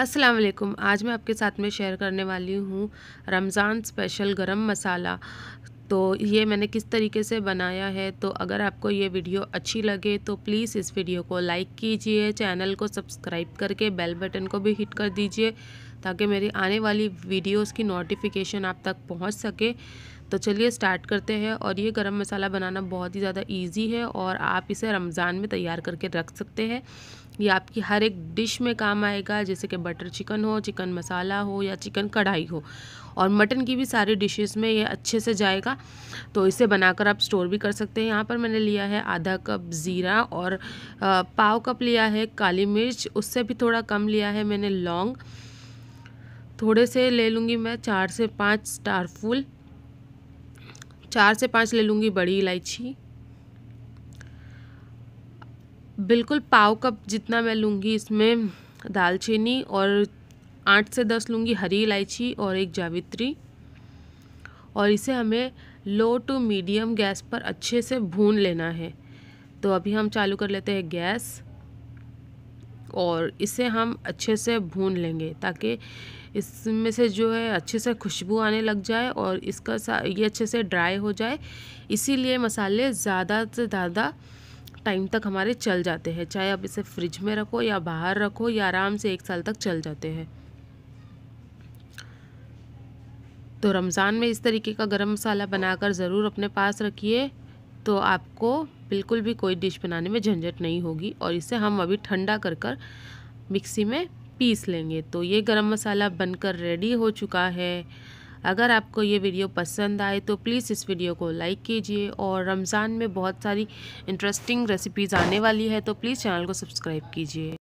अस्सलाम वालेकुम आज मैं आपके साथ में शेयर करने वाली हूँ रमज़ान स्पेशल गरम मसाला तो ये मैंने किस तरीके से बनाया है तो अगर आपको ये वीडियो अच्छी लगे तो प्लीज़ इस वीडियो को लाइक कीजिए चैनल को सब्सक्राइब करके बेल बटन को भी हिट कर दीजिए ताकि मेरी आने वाली वीडियोस की नोटिफिकेशन आप तक पहुँच सके तो चलिए स्टार्ट करते हैं और ये गरम मसाला बनाना बहुत ही ज़्यादा इजी है और आप इसे रमज़ान में तैयार करके रख सकते हैं ये आपकी हर एक डिश में काम आएगा जैसे कि बटर चिकन हो चिकन मसाला हो या चिकन कढ़ाई हो और मटन की भी सारी डिशेस में ये अच्छे से जाएगा तो इसे बनाकर आप स्टोर भी कर सकते हैं यहाँ पर मैंने लिया है आधा कप ज़ीरा और पाव कप लिया है काली मिर्च उससे भी थोड़ा कम लिया है मैंने लौंग थोड़े से ले लूँगी मैं चार से पाँच स्टार फूल चार से पाँच ले लूँगी बड़ी इलायची बिल्कुल पाव कप जितना मैं लूँगी इसमें दालचीनी और आठ से दस लूँगी हरी इलायची और एक जावित्री और इसे हमें लो टू मीडियम गैस पर अच्छे से भून लेना है तो अभी हम चालू कर लेते हैं गैस और इसे हम अच्छे से भून लेंगे ताकि इसमें से जो है अच्छे से खुशबू आने लग जाए और इसका ये अच्छे से ड्राई हो जाए इसीलिए मसाले ज़्यादा से ज़्यादा टाइम तक हमारे चल जाते हैं चाहे आप इसे फ्रिज में रखो या बाहर रखो या आराम से एक साल तक चल जाते हैं तो रमज़ान में इस तरीके का गरम मसाला बनाकर ज़रूर अपने पास रखिए तो आपको बिल्कुल भी कोई डिश बनाने में झंझट नहीं होगी और इसे हम अभी ठंडा कर कर मिक्सी में पीस लेंगे तो ये गरम मसाला बनकर रेडी हो चुका है अगर आपको ये वीडियो पसंद आए तो प्लीज़ इस वीडियो को लाइक कीजिए और रमज़ान में बहुत सारी इंटरेस्टिंग रेसिपीज़ आने वाली है तो प्लीज़ चैनल को सब्सक्राइब कीजिए